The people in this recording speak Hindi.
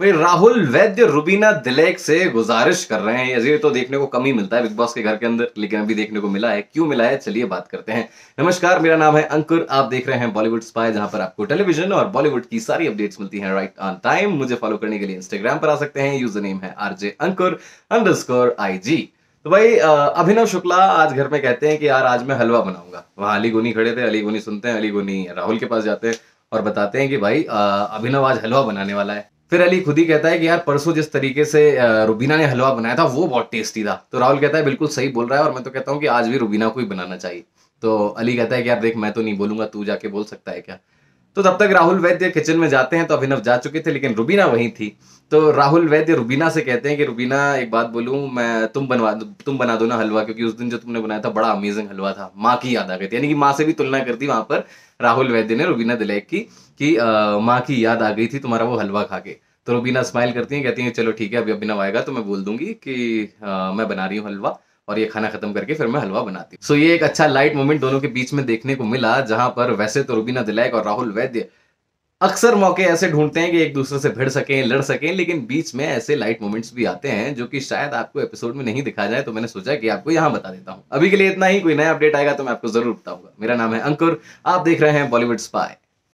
भाई राहुल वैद्य रुबीना दिलेक से गुजारिश कर रहे हैं ये तो देखने को कम ही मिलता है बिग बॉस के घर के अंदर लेकिन अभी देखने को मिला है क्यों मिला है चलिए बात करते हैं नमस्कार मेरा नाम है अंकुर आप देख रहे हैं बॉलीवुड स्पाई जहां पर आपको टेलीविजन और बॉलीवुड की सारी अपडेट्स मिलती हैं राइट ऑन टाइम मुझे फॉलो करने के लिए इंस्टाग्राम पर आ सकते हैं यूजर नेम है आरजे अंकुर अंडर तो भाई अभिनव शुक्ला आज घर में कहते हैं कि यार आज मैं हलवा बनाऊंगा वहां अली गोनी खड़े थे अली गोनी सुनते हैं अली गोनी राहुल के पास जाते हैं और बताते हैं कि भाई अभिनव आज हलवा बनाने वाला है फिर अली खुद ही कहता है कि यार परसों जिस तरीके से रुबीना ने हलवा बनाया था वो बहुत टेस्टी था तो राहुल कहता है बिल्कुल सही बोल रहा है और मैं तो कहता हूँ कि आज भी रुबीना को ही बनाना चाहिए तो अली कहता है कि यार देख मैं तो नहीं बोलूंगा तू जाके बोल सकता है क्या तो तब तक राहुल वैद्य किचन में जाते हैं तो अभिनव जा चुके थे लेकिन रुबीना वहीं थी तो राहुल वैद्य रुबीना से कहते हैं कि रुबीना एक बात बोलूं मैं तुम बनवा तुम बना दो ना हलवा क्योंकि उस दिन जो तुमने बनाया था बड़ा अमेजिंग हलवा था माँ की याद आ गई थी यानी कि माँ से भी तुलना करती वहां पर राहुल वैद्य ने रुबीना दिलैक की कि माँ की याद आ गई थी तुम्हारा वो हलवा खा के तो रुबीना स्माइल करती है कहती है चलो ठीक है अभी अभिनव आएगा तो मैं बोल दूंगी कि मैं बना रही हूँ हलवा और ये खाना खत्म करके फिर मैं हलवा बनाती हूँ सो ये एक अच्छा लाइट मोमेंट दोनों के बीच में देखने को मिला जहां पर वैसे तो रुबीना दिलैक और राहुल वैद्य अक्सर मौके ऐसे ढूंढते हैं कि एक दूसरे से भिड़ सकें लड़ सकें लेकिन बीच में ऐसे लाइट मोमेंट्स भी आते हैं जो कि शायद आपको एपिसोड में नहीं दिखा जाए तो मैंने सोचा कि आपको यहाँ बता देता हूं अभी के लिए इतना ही कोई नया अपडेट आएगा तो मैं आपको जरूर बताऊंगा मेरा नाम है अंकुर आप देख रहे हैं बॉलीवुड स्पाई